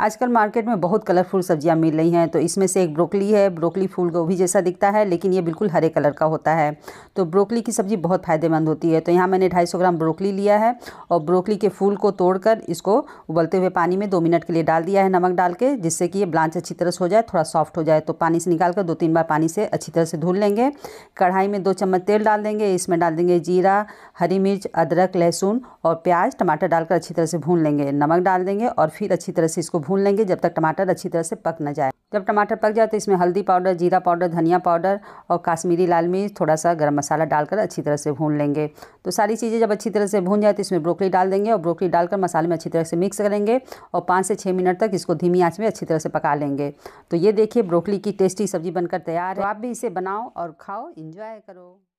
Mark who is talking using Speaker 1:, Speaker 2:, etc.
Speaker 1: आजकल मार्केट में बहुत कलरफुल सब्जियां मिल रही हैं तो इसमें से एक ब्रोकली है ब्रोकली फूल गोभी जैसा दिखता है लेकिन ये बिल्कुल हरे कलर का होता है तो ब्रोकली की सब्ज़ी बहुत फ़ायदेमंद होती है तो यहाँ मैंने 250 ग्राम ब्रोकली लिया है और ब्रोकली के फूल को तोड़कर इसको उबलते हुए पानी में दो मिनट के लिए डाल दिया है नमक डाल के जिससे कि ये ब्लांच अच्छी तरह से हो जाए थोड़ा सॉफ्ट हो जाए तो पानी से निकाल कर दो तीन बार पानी से अच्छी तरह से धुल लेंगे कढ़ाई में दो चम्मच तेल डाल देंगे इसमें डाल देंगे जीरा हरी मिर्च अदरक लहसुन और प्याज टमाटर डालकर अच्छी तरह से भून लेंगे नमक डाल देंगे और फिर अच्छी तरह से इसको भून लेंगे जब तक टमाटर अच्छी तरह से पक ना जाए जब टमाटर पक जाए तो इसमें हल्दी पाउडर जीरा पाउडर धनिया पाउडर और काश्मीरी लाल मिर्च थोड़ा सा गर्म मसाला डालकर अच्छी तरह से भून लेंगे तो सारी चीज़ें जब अच्छी तरह से भून जाए तो इसमें ब्रोकली डाल देंगे और ब्रोकली डालकर मसाले में अच्छी तरह से मिक्स करेंगे और पाँच से छः मिनट तक इसको धीमी आँच में अच्छी तरह से पका लेंगे तो ये देखिए ब्रोकली की टेस्टी सब्जी बनकर तैयार है तो आप भी इसे बनाओ और खाओ इन्जॉय करो